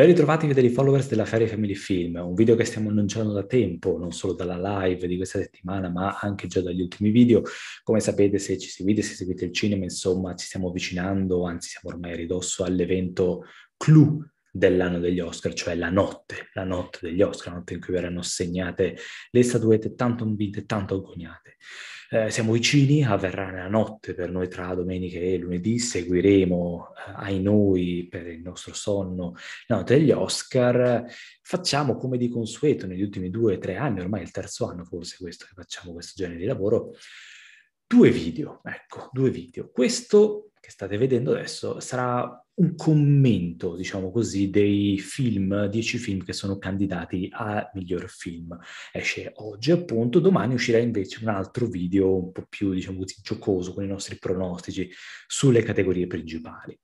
Ben ritrovati fedeli followers della Fairy Family Film, un video che stiamo annunciando da tempo, non solo dalla live di questa settimana, ma anche già dagli ultimi video. Come sapete, se ci seguite, se seguite il cinema, insomma, ci stiamo avvicinando, anzi siamo ormai a ridosso all'evento clou dell'anno degli Oscar, cioè la notte, la notte degli Oscar, la notte in cui verranno segnate le statuette tanto ambite, tanto agognate. Eh, siamo vicini, avverrà nella notte per noi tra domenica e lunedì, seguiremo eh, ai noi per il nostro sonno la notte degli Oscar. Facciamo come di consueto negli ultimi due o tre anni, ormai è il terzo anno forse questo che facciamo questo genere di lavoro, due video, ecco, due video. Questo che state vedendo adesso sarà un commento, diciamo così, dei film, dieci film che sono candidati a miglior film. Esce oggi appunto, domani uscirà invece un altro video un po' più, diciamo così, giocoso con i nostri pronostici sulle categorie principali.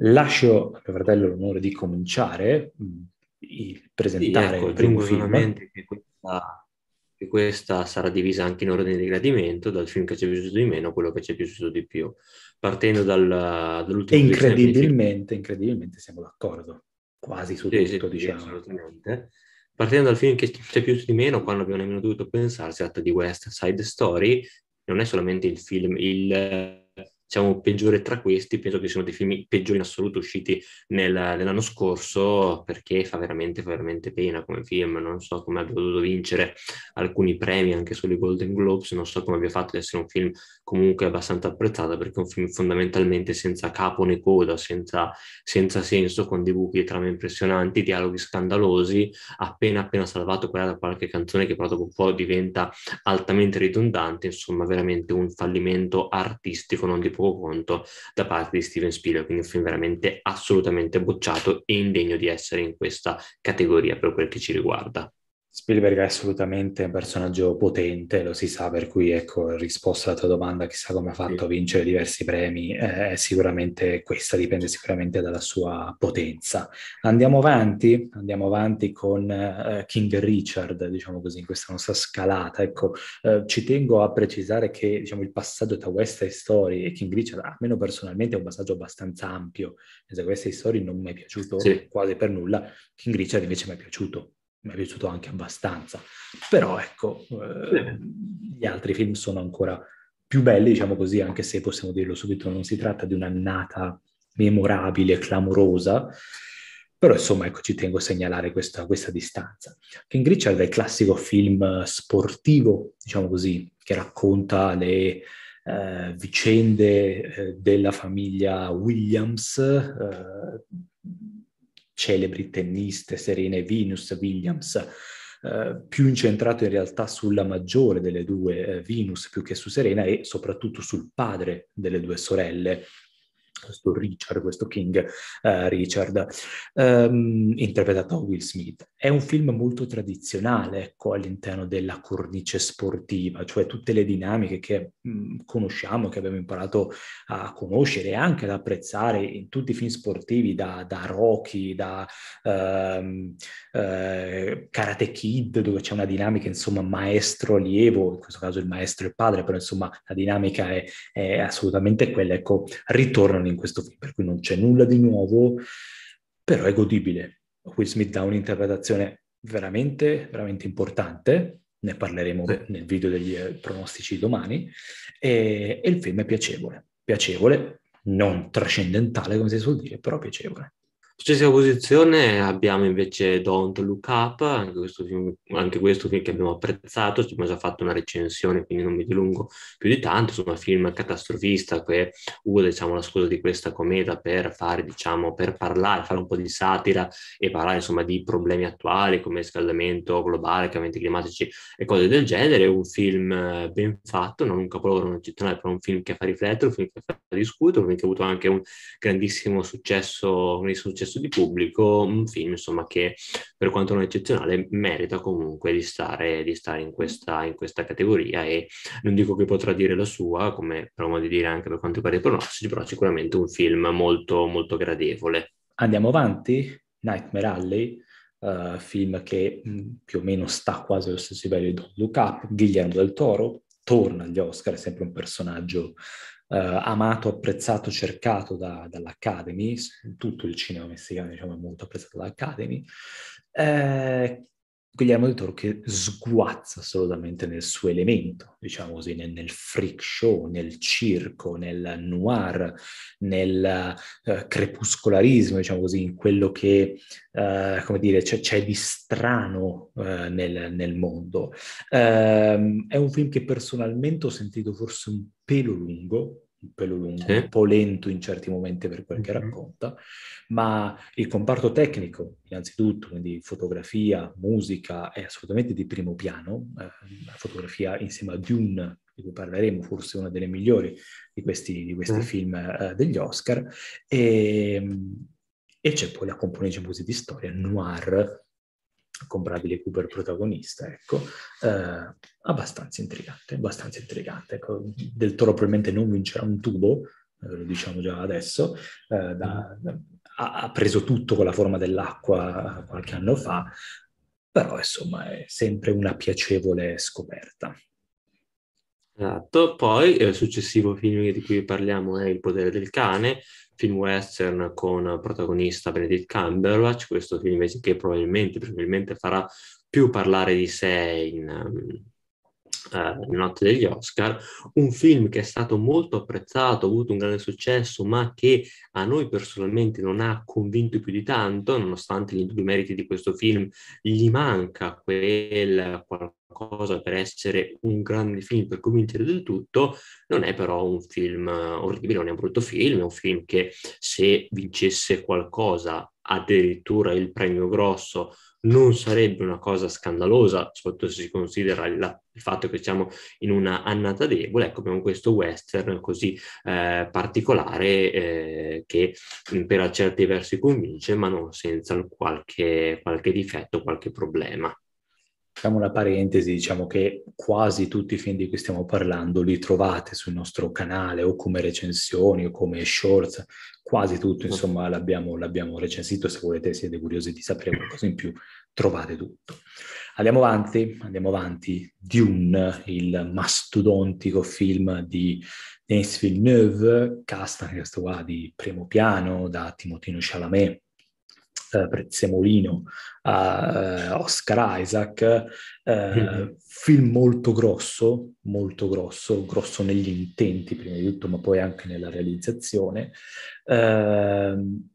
Lascio a mio fratello l'onore di cominciare, mm, presentare sì, ecco, il primo film. Che questa e questa sarà divisa anche in ordine di gradimento, dal film che ci è piaciuto di meno a quello che ci è piaciuto di più, partendo dal, dall'ultimo... E incredibilmente, incredibilmente siamo d'accordo, quasi su sì, tutto, sì, diciamo. Assolutamente. Partendo dal film che ci è piaciuto di meno, quando abbiamo nemmeno dovuto pensare, si tratta di West Side Story, non è solamente il film, il diciamo, peggiore tra questi, penso che siano dei film peggiori in assoluto usciti nel, nell'anno scorso, perché fa veramente, veramente pena come film, non so come abbia dovuto vincere alcuni premi, anche solo Golden Globes, non so come abbia fatto ad essere un film comunque abbastanza apprezzato, perché è un film fondamentalmente senza capo né coda, senza, senza senso, con dei buchi di trame impressionanti, dialoghi scandalosi, appena appena salvato quella da qualche canzone che però dopo un po' diventa altamente ridondante, insomma veramente un fallimento artistico, non di poco conto da parte di Steven Spielberg, quindi un film veramente assolutamente bocciato e indegno di essere in questa categoria per quel che ci riguarda. Spielberg è assolutamente un personaggio potente, lo si sa, per cui ecco, risposta alla tua domanda, chissà come ha fatto a vincere diversi premi, eh, è sicuramente questa, dipende sicuramente dalla sua potenza. Andiamo avanti, andiamo avanti con eh, King Richard, diciamo così, in questa nostra scalata. Ecco, eh, ci tengo a precisare che diciamo, il passaggio tra West Side Story e King Richard, almeno personalmente, è un passaggio abbastanza ampio. West Story non mi è piaciuto sì. quasi per nulla, King Richard invece mi è piaciuto mi è piaciuto anche abbastanza. Però ecco, eh, gli altri film sono ancora più belli, diciamo così, anche se possiamo dirlo subito, non si tratta di un'annata memorabile, clamorosa, però insomma ecco, ci tengo a segnalare questa, questa distanza. King Richard è il classico film sportivo, diciamo così, che racconta le eh, vicende eh, della famiglia Williams, eh, celebri tenniste, Serena e Venus Williams, eh, più incentrato in realtà sulla maggiore delle due eh, Venus più che su Serena e soprattutto sul padre delle due sorelle, questo Richard, questo King uh, Richard, um, interpretato da Will Smith. È un film molto tradizionale, ecco, all'interno della cornice sportiva, cioè tutte le dinamiche che mh, mm, conosciamo, che abbiamo imparato a conoscere e anche ad apprezzare in tutti i film sportivi, da, da Rocky, da um, uh, Karate Kid, dove c'è una dinamica, insomma, maestro-allievo, in questo caso il maestro e il padre, però insomma la dinamica è, è assolutamente quella, ecco, ritornano in in questo film, per cui non c'è nulla di nuovo, però è godibile. Will Smith dà un'interpretazione veramente, veramente importante, ne parleremo nel video degli eh, pronostici domani, e, e il film è piacevole, piacevole, non trascendentale come si suol dire, però piacevole. Successiva posizione abbiamo invece Don't Look Up, anche questo, film, anche questo film che abbiamo apprezzato, abbiamo già fatto una recensione, quindi non mi dilungo più di tanto, insomma, film catastrofista che usa diciamo, la scusa di questa cometa per fare, diciamo, per parlare, fare un po' di satira e parlare insomma di problemi attuali come scaldamento globale, cambiamenti climatici e cose del genere. Un film eh, ben fatto, non un capolavoro, non eccezionale, però un film che fa riflettere, un film che fa discutere, un film che ha avuto anche un grandissimo successo, un successo accesso di pubblico, un film insomma che per quanto non eccezionale merita comunque di stare, di stare in, questa, in, questa, categoria e non dico che potrà dire la sua, come provo a dire anche per quanto riguarda i pronostici, però sicuramente un film molto, molto gradevole. Andiamo avanti, Nightmare Alley, uh, film che mh, mm, più o meno sta quasi allo stesso livello di Don't Look Up, Guillermo del Toro, torna agli Oscar, è sempre un personaggio eh, amato, apprezzato, cercato da, dall'Academy, tutto il cinema messicano diciamo, è molto apprezzato dall'Academy, eh, Guillermo del Toro che sguazza assolutamente nel suo elemento, diciamo così, nel, nel freak show, nel circo, nel noir, nel uh, crepuscolarismo, diciamo così, in quello che, uh, come dire, c'è, c'è di strano uh, nel, nel, mondo. Ehm, è un film che personalmente ho sentito forse un pelo lungo, un pelo lungo, sì. un po' lento in certi momenti per quel che mm-hmm. racconta, ma il comparto tecnico, innanzitutto, quindi fotografia, musica, è assolutamente di primo piano, eh, la fotografia insieme a Dune, di cui parleremo, forse una delle migliori di questi, di questi mm. film eh, degli Oscar, e, ehm, e c'è poi la componente diciamo di storia, noir, comprabile Cooper protagonista, ecco, eh, abbastanza intrigante, abbastanza intrigante. Ecco, del Toro probabilmente non vincerà un tubo, eh, lo diciamo già adesso, eh, da, mm-hmm. da, ha preso tutto con la forma dell'acqua qualche anno fa, però insomma è sempre una piacevole scoperta. Esatto, poi eh, il successivo film di cui parliamo è Il potere del cane, film western con protagonista Benedict Cumberbatch, questo film che probabilmente, probabilmente farà più parlare di sé in, um, eh, Notte degli Oscar, un film che è stato molto apprezzato, ha avuto un grande successo, ma che a noi personalmente non ha convinto più di tanto, nonostante gli indubbi meriti di questo film, gli manca quel qualcosa per essere un grande film, per convincere del tutto, non è però un film eh, orribile, non è un brutto film, è un film che se vincesse qualcosa, addirittura il premio grosso, non sarebbe una cosa scandalosa, soprattutto se si considera la, il fatto che siamo in una annata debole, ecco abbiamo questo western così eh, particolare eh, che mm, per certi versi convince, ma non senza qualche, qualche difetto, qualche problema. Facciamo una parentesi, diciamo che quasi tutti i film di cui stiamo parlando li trovate sul nostro canale o come recensioni o come shorts, quasi tutto esatto. insomma l'abbiamo, l'abbiamo recensito, se volete siete curiosi di sapere qualcosa in più trovate tutto. Andiamo avanti, andiamo avanti, Dune, il mastodontico film di Nice Villeneuve, cast anche questo qua di primo piano da Timotino Chalamet, eh, Prezzemolino a eh, Oscar Isaac, eh, mm-hmm. film molto grosso, molto grosso, grosso negli intenti prima di tutto, ma poi anche nella realizzazione. Ehm,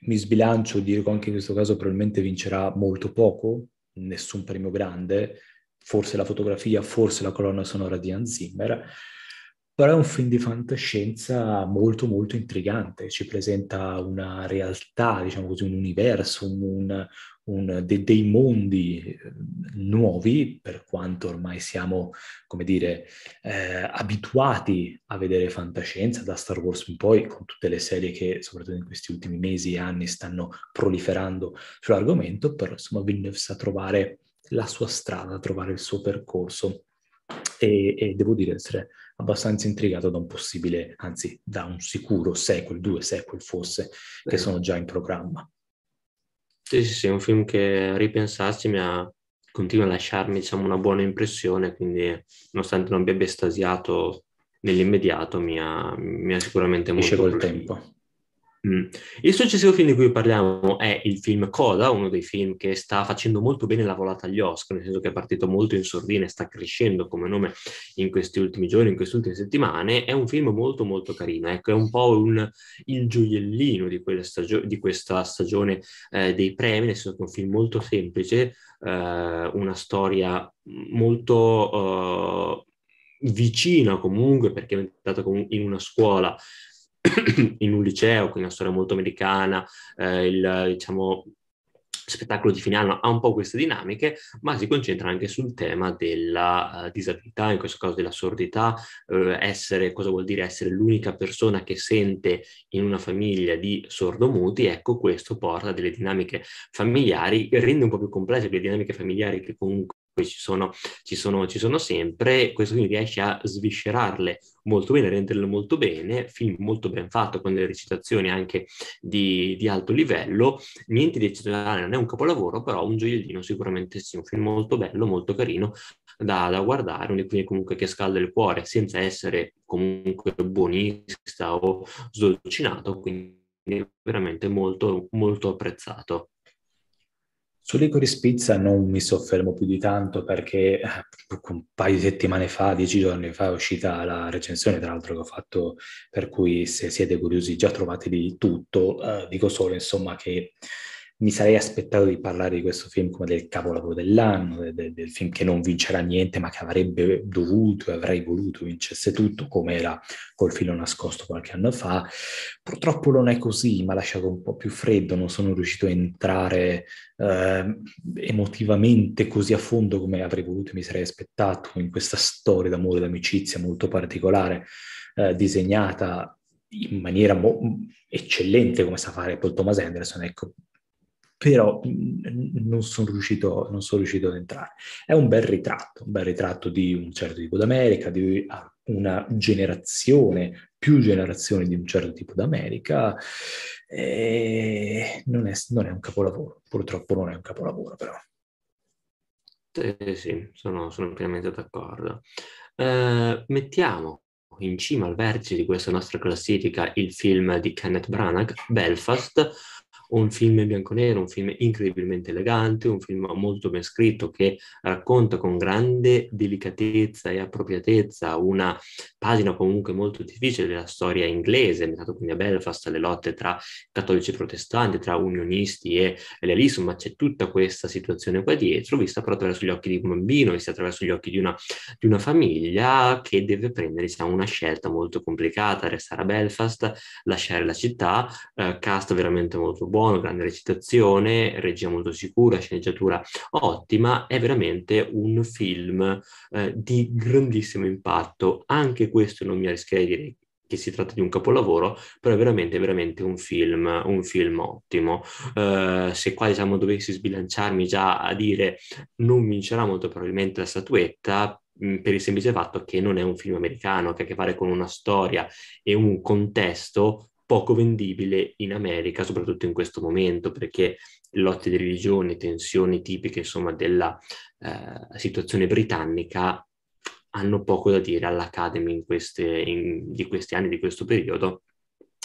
mi sbilancio, dico anche in questo caso probabilmente vincerà molto poco, nessun premio grande, forse la fotografia, forse la colonna sonora di Hans Zimmer, però è un film di fantascienza molto molto intrigante, ci presenta una realtà, diciamo così, un universo, un, un, de, dei mondi eh, nuovi, per quanto ormai siamo, come dire, eh, abituati a vedere fantascienza da Star Wars in poi, con tutte le serie che soprattutto in questi ultimi mesi e anni stanno proliferando sull'argomento, però insomma Villeneuve sa trovare la sua strada, trovare il suo percorso e, e devo dire essere abbastanza intrigato da un possibile, anzi da un sicuro sequel, due sequel forse, che sono già in programma. Sì, sì, sì, è un film che a mi ha, continua a lasciarmi diciamo, una buona impressione, quindi nonostante non mi abbia estasiato nell'immediato mi ha, mi ha sicuramente molto... Esce col tempo. Mm. Il successivo film di cui parliamo è il film Coda, uno dei film che sta facendo molto bene la volata agli Oscar, nel senso che è partito molto in sordina e sta crescendo come nome in questi ultimi giorni, in queste ultime settimane. È un film molto molto carino, ecco, è un po' un, il gioiellino di, stagio- di questa stagione eh, dei premi, nel senso che è un film molto semplice, eh, una storia molto... Eh, vicina comunque perché è ambientata in una scuola in un liceo, quindi una storia molto americana, eh, il diciamo, spettacolo di fine anno ha un po' queste dinamiche, ma si concentra anche sul tema della uh, disabilità, in questo caso della sordità, uh, essere, cosa vuol dire essere l'unica persona che sente in una famiglia di sordomuti, ecco questo porta a delle dinamiche familiari, rende un po' più complesse quelle dinamiche familiari che comunque ci sono, ci sono, ci sono sempre, questo quindi riesce a sviscerarle molto bene, renderle molto bene, film molto ben fatto, con delle recitazioni anche di, di alto livello, niente di eccezionale, non è un capolavoro, però un gioiellino sicuramente sì, un film molto bello, molto carino da, da guardare, un film comunque che scalda il cuore senza essere comunque buonista o sdolcinato, quindi veramente molto, molto apprezzato. Sull'Icori Spizza non mi soffermo più di tanto perché eh, un paio di settimane fa, dieci giorni fa, è uscita la recensione, tra l'altro, che ho fatto, per cui se siete curiosi già trovate di tutto. Eh, dico solo, insomma, che mi sarei aspettato di parlare di questo film come del capolavoro dell'anno, de, de, del film che non vincerà niente ma che avrebbe dovuto e avrei voluto vincesse tutto come era col filo nascosto qualche anno fa. Purtroppo non è così, mi ha lasciato un po' più freddo, non sono riuscito a entrare eh, emotivamente così a fondo come avrei voluto e mi sarei aspettato in questa storia d'amore e d'amicizia molto particolare. Eh, disegnata in maniera mo- eccellente come sa fare Paul Thomas Anderson, ecco, però mhmm, non sono, riuscito, non sono riuscito, ad entrare. È un bel ritratto, un bel ritratto di un certo tipo d'America, di una generazione, più generazioni di un certo tipo d'America, e non è, non è un capolavoro, purtroppo non è un capolavoro però. Eh sì, sono, sono pienamente d'accordo. Eh, mettiamo in cima al vertice di questa nostra classifica il film di Kenneth Branagh, Belfast, un film in bianco e nero, un film incredibilmente elegante, un film molto ben scritto che racconta con grande delicatezza e appropriatezza una pagina comunque molto difficile della storia inglese, ambientato quindi a Belfast, le lotte tra cattolici e protestanti, tra unionisti e lealismo, ma c'è tutta questa situazione qua dietro, vista però attraverso gli occhi di un bambino, vista attraverso gli occhi di una, di una famiglia che deve prendere diciamo, una scelta molto complicata, restare a Belfast, lasciare la città, eh, cast veramente molto buono buono, grande recitazione, regia molto sicura, sceneggiatura ottima, è veramente un film eh, di grandissimo impatto. Anche questo non mi rischierei di dire che si tratta di un capolavoro, però è veramente, veramente un film, un film ottimo. Uh, se qua diciamo dovessi sbilanciarmi già a dire non vincerà molto probabilmente la statuetta, mm, per il semplice fatto che non è un film americano che ha a che fare con una storia e un contesto poco vendibile in America, soprattutto in questo momento, perché lotte di religione, tensioni tipiche insomma, della eh, situazione britannica hanno poco da dire all'Academy in queste, in, di questi anni, di questo periodo.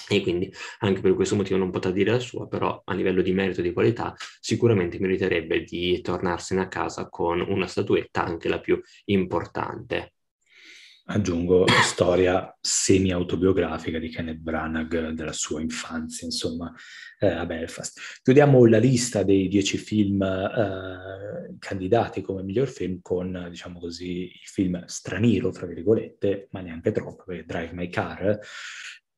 E quindi anche per questo motivo non potrà dire la sua, però a livello di merito e di qualità sicuramente meriterebbe di tornarsene a casa con una statuetta anche la più importante aggiungo storia semi-autobiografica di Kenneth Branagh della sua infanzia, insomma, eh, a Belfast. Chiudiamo la lista dei dieci film eh, candidati come miglior film con, diciamo così, il film straniero, fra virgolette, ma neanche troppo, perché Drive My Car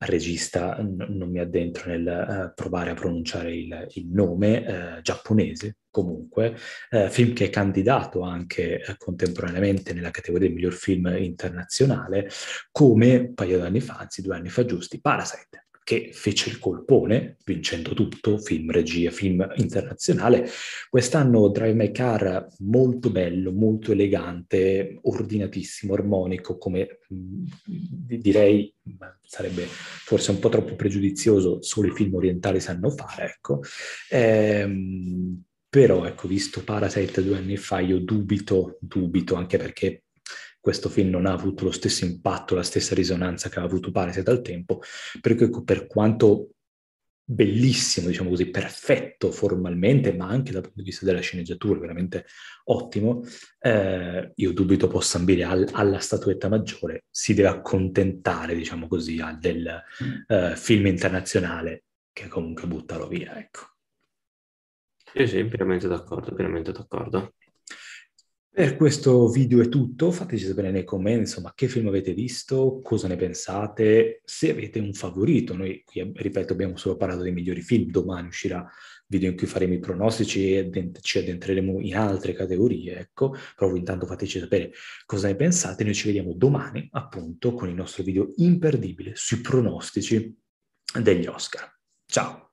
regista, n- non mi addentro nel uh, provare a pronunciare il, il nome, uh, giapponese comunque, uh, film che è candidato anche contemporaneamente nella categoria del miglior film internazionale, come un paio d'anni fa, anzi due anni fa giusti, Parasite che fece il colpone, vincendo tutto, film, regia, film internazionale. Quest'anno Drive My Car molto bello, molto elegante, ordinatissimo, armonico, come direi sarebbe forse un po' troppo pregiudizioso, solo i film orientali sanno fare, ecco. Ehm, però ecco, visto Parasite due anni fa, io dubito, dubito, anche perché questo film non ha avuto lo stesso impatto, la stessa risonanza che ha avuto Parasite al tempo, perché ecco, per quanto bellissimo, diciamo così, perfetto formalmente, ma anche dal punto di vista della sceneggiatura, veramente ottimo, eh, io dubito possa ambire al, alla statuetta maggiore, si deve accontentare, diciamo così, al, del eh, film internazionale che comunque buttalo via, ecco. Sì, sì, pienamente d'accordo, pienamente d'accordo. Per eh, questo video è tutto, fateci sapere nei commenti insomma che film avete visto, cosa ne pensate, se avete un favorito. Noi qui, ripeto, abbiamo solo parlato dei migliori film, domani uscirà il video in cui faremo i pronostici e ci addentreremo in altre categorie, ecco, però intanto fateci sapere cosa ne pensate. Noi ci vediamo domani appunto con il nostro video imperdibile sui pronostici degli Oscar. Ciao!